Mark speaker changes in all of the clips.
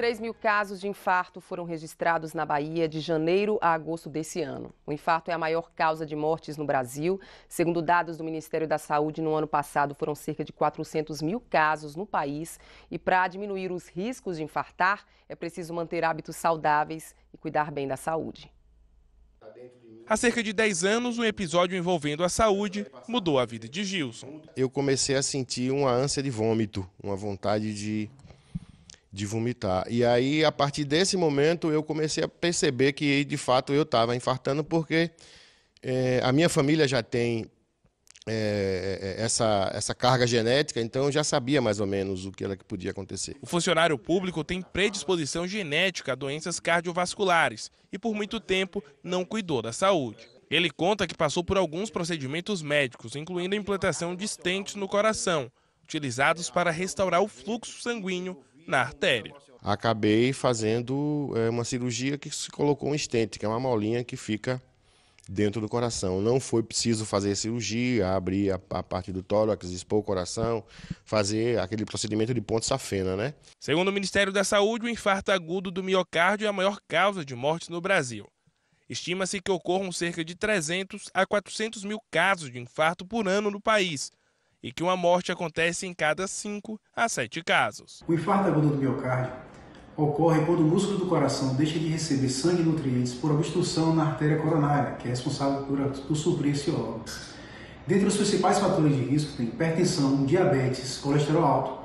Speaker 1: 3 mil casos de infarto foram registrados na Bahia de janeiro a agosto desse ano. O infarto é a maior causa de mortes no Brasil. Segundo dados do Ministério da Saúde, no ano passado foram cerca de 400 mil casos no país. E para diminuir os riscos de infartar, é preciso manter hábitos saudáveis e cuidar bem da saúde. Há cerca de 10 anos, um episódio envolvendo a saúde mudou a vida de Gilson. Eu
Speaker 2: comecei a sentir uma ânsia de vômito, uma vontade de de vomitar. E aí, a partir desse momento, eu comecei a perceber que, de fato, eu estava infartando, porque é, a minha família já tem é, essa, essa carga genética, então eu já sabia mais ou menos o que era que podia acontecer.
Speaker 1: O funcionário público tem predisposição genética a doenças cardiovasculares e, por muito tempo, não cuidou da saúde. Ele conta que passou por alguns procedimentos médicos, incluindo a implantação de estentes no coração, utilizados para restaurar o fluxo sanguíneo na artéria.
Speaker 2: Acabei fazendo é, uma cirurgia que se colocou um estente, que é uma molinha que fica dentro do coração. Não foi preciso fazer cirurgia, abrir a, a, parte do tórax, expor o coração, fazer aquele procedimento de ponte safena, né?
Speaker 1: Segundo o Ministério da Saúde, o infarto agudo do miocárdio é a maior causa de morte no Brasil. Estima-se que ocorram cerca de 300 a 400 mil casos de infarto por ano no país, e que uma morte acontece em cada 5 a 7 casos.
Speaker 3: O infarto agudo do miocárdio ocorre quando o músculo do coração deixa de receber sangue e nutrientes por obstrução na artéria coronária, que é responsável por, por suprir esse órgão. Dentre os principais fatores de risco tem hipertensão, diabetes, colesterol alto,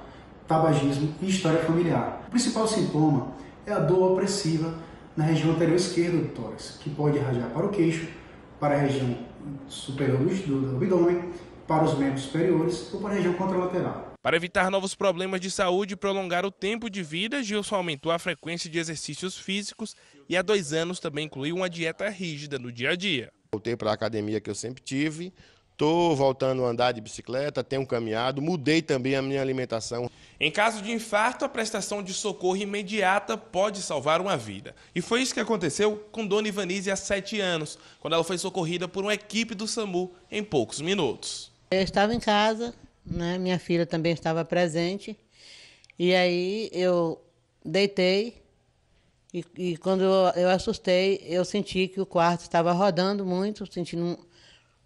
Speaker 3: tabagismo e história familiar. O principal sintoma é a dor opressiva na região anterior esquerda do tórax, que pode irradiar para o queixo, para a região superior do abdômen para os membros superiores ou para a região contralateral.
Speaker 1: Para evitar novos problemas de saúde e prolongar o tempo de vida, Gilson aumentou a frequência de exercícios físicos e há dois anos também incluiu uma dieta rígida no dia a dia.
Speaker 2: Voltei para a academia que eu sempre tive, Estou voltando a andar de bicicleta, tenho caminhado, mudei também a minha alimentação.
Speaker 1: Em caso de infarto, a prestação de socorro imediata pode salvar uma vida. E foi isso que aconteceu com Dona Ivanise há sete anos, quando ela foi socorrida por uma equipe do SAMU em poucos minutos.
Speaker 4: Eu estava em casa, né? Minha filha também estava presente. E aí eu deitei e, e quando eu, assustei, eu senti que o quarto estava rodando muito, sentindo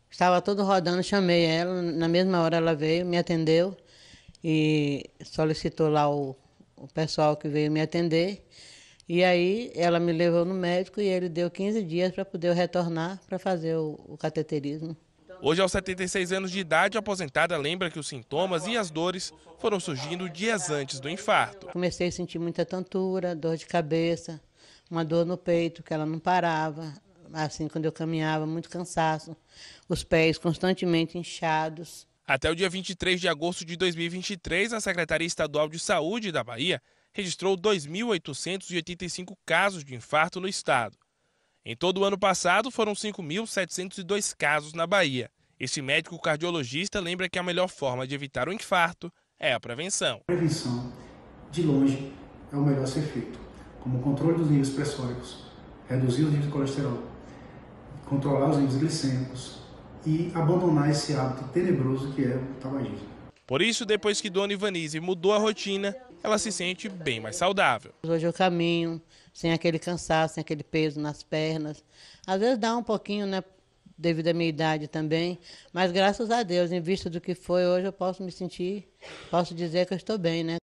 Speaker 4: estava todo rodando, chamei ela, na mesma hora ela veio, me atendeu e solicitou lá o, o pessoal que veio me atender. E aí ela me levou no médico e ele deu 15 dias para poder retornar para fazer o, o cateterismo.
Speaker 1: Hoje, aos 76 anos de idade, a aposentada lembra que os sintomas e as dores foram surgindo dias antes do infarto.
Speaker 4: Comecei a sentir muita tontura, dor de cabeça, uma dor no peito que ela não parava. Assim, quando eu caminhava, muito cansaço, os pés constantemente inchados.
Speaker 1: Até o dia 23 de agosto de 2023, a Secretaria Estadual de Saúde da Bahia registrou 2.885 casos de infarto no estado. Em todo o ano passado, foram 5.702 casos na Bahia. Este médico cardiologista lembra que a melhor forma de evitar o infarto é a prevenção.
Speaker 3: A prevenção, de longe, é o melhor a ser feito, como o controle dos níveis pressóricos, reduzir os níveis de colesterol, controlar os níveis glicêmicos e abandonar esse hábito tenebroso que é o tabagismo.
Speaker 1: Por isso, depois que Dona Ivanise mudou a rotina, ela se sente bem mais saudável.
Speaker 4: Hoje eu caminho sem aquele cansaço, sem aquele peso nas pernas. Às vezes dá um pouquinho, né, devido à minha idade também, mas graças a Deus, em vista do que foi hoje, eu posso me sentir, posso dizer que eu estou bem, né?